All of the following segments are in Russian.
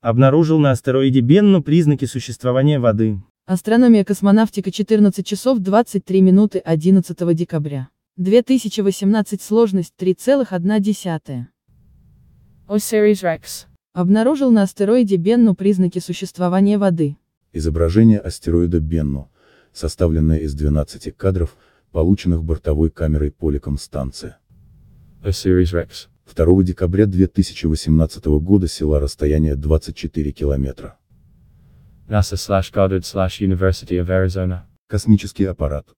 обнаружил на астероиде Бенну признаки существования воды. Астрономия космонавтика 14 часов 23 минуты 11 декабря. 2018 сложность 3,1. Osiris Rex обнаружил на астероиде Бенну признаки существования воды. Изображение астероида Бенну, составленное из 12 кадров, полученных бортовой камерой поликом станции. Osiris Rex 2 декабря 2018 года села расстояние 24 километра. NASA slash Goddard slash University of Arizona. Космический аппарат.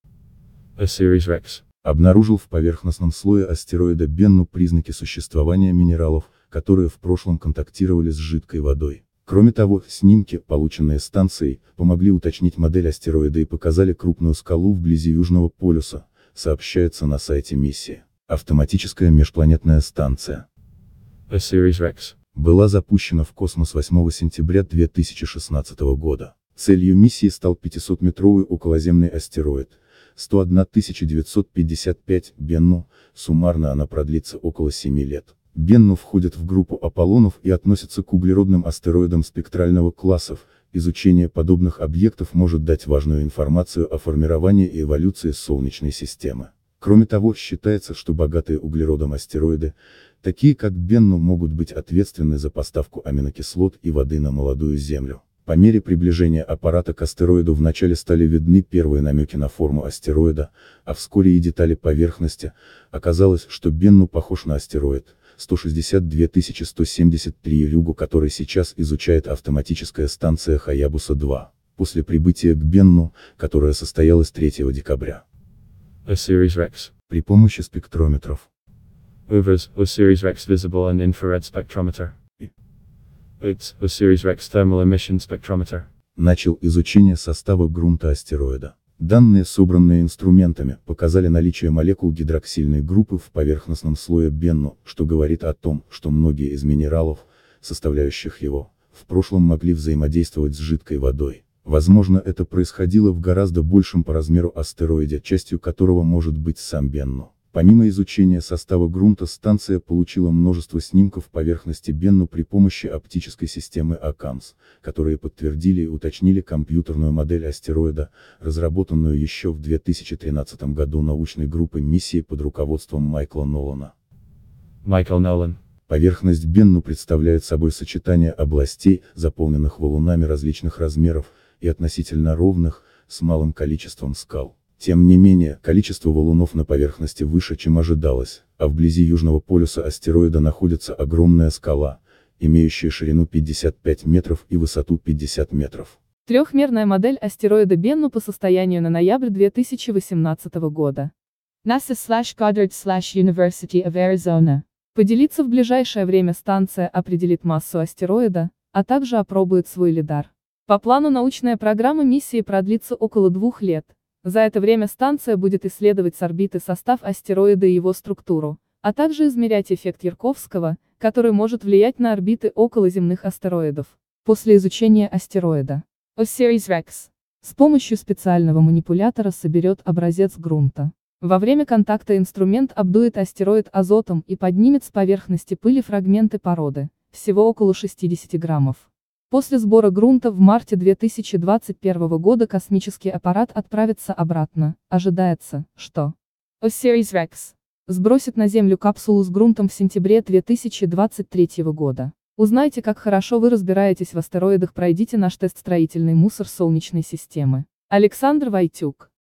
A Series Rex. Обнаружил в поверхностном слое астероида Бенну признаки существования минералов, которые в прошлом контактировали с жидкой водой. Кроме того, снимки, полученные станцией, помогли уточнить модель астероида и показали крупную скалу вблизи Южного полюса, сообщается на сайте миссии автоматическая межпланетная станция была запущена в космос 8 сентября 2016 года. Целью миссии стал 500-метровый околоземный астероид, 101 955 Бенну, суммарно она продлится около 7 лет. Бенну входит в группу Аполлонов и относится к углеродным астероидам спектрального классов, изучение подобных объектов может дать важную информацию о формировании и эволюции Солнечной системы. Кроме того, считается, что богатые углеродом астероиды, такие как Бенну, могут быть ответственны за поставку аминокислот и воды на молодую Землю. По мере приближения аппарата к астероиду вначале стали видны первые намеки на форму астероида, а вскоре и детали поверхности, оказалось, что Бенну похож на астероид, 162173 Рюгу, который сейчас изучает автоматическая станция Хаябуса-2, после прибытия к Бенну, которая состоялась 3 декабря a series Rex, при помощи спектрометров. UVAS, a series Rex visible and infrared spectrometer. It's a series Rex thermal emission spectrometer. Начал изучение состава грунта астероида. Данные, собранные инструментами, показали наличие молекул гидроксильной группы в поверхностном слое Бенну, что говорит о том, что многие из минералов, составляющих его, в прошлом могли взаимодействовать с жидкой водой. Возможно это происходило в гораздо большем по размеру астероиде, частью которого может быть сам Бенну. Помимо изучения состава грунта станция получила множество снимков поверхности Бенну при помощи оптической системы АКАМС, которые подтвердили и уточнили компьютерную модель астероида, разработанную еще в 2013 году научной группой миссии под руководством Майкла Нолана. Майкл Нолан Поверхность Бенну представляет собой сочетание областей, заполненных валунами различных размеров, и относительно ровных, с малым количеством скал. Тем не менее, количество валунов на поверхности выше, чем ожидалось, а вблизи южного полюса астероида находится огромная скала, имеющая ширину 55 метров и высоту 50 метров. Трехмерная модель астероида Бенну по состоянию на ноябрь 2018 года. NASA slash Goddard slash University of Arizona. Поделиться в ближайшее время станция определит массу астероида, а также опробует свой лидар. По плану научная программа миссии продлится около двух лет. За это время станция будет исследовать с орбиты состав астероида и его структуру, а также измерять эффект Ярковского, который может влиять на орбиты околоземных астероидов. После изучения астероида Osiris Rex с помощью специального манипулятора соберет образец грунта. Во время контакта инструмент обдует астероид азотом и поднимет с поверхности пыли фрагменты породы, всего около 60 граммов. После сбора грунта в марте 2021 года космический аппарат отправится обратно. Ожидается, что Osiris Rex сбросит на Землю капсулу с грунтом в сентябре 2023 года. Узнайте, как хорошо вы разбираетесь в астероидах, пройдите наш тест «Строительный мусор Солнечной системы». Александр Войтюк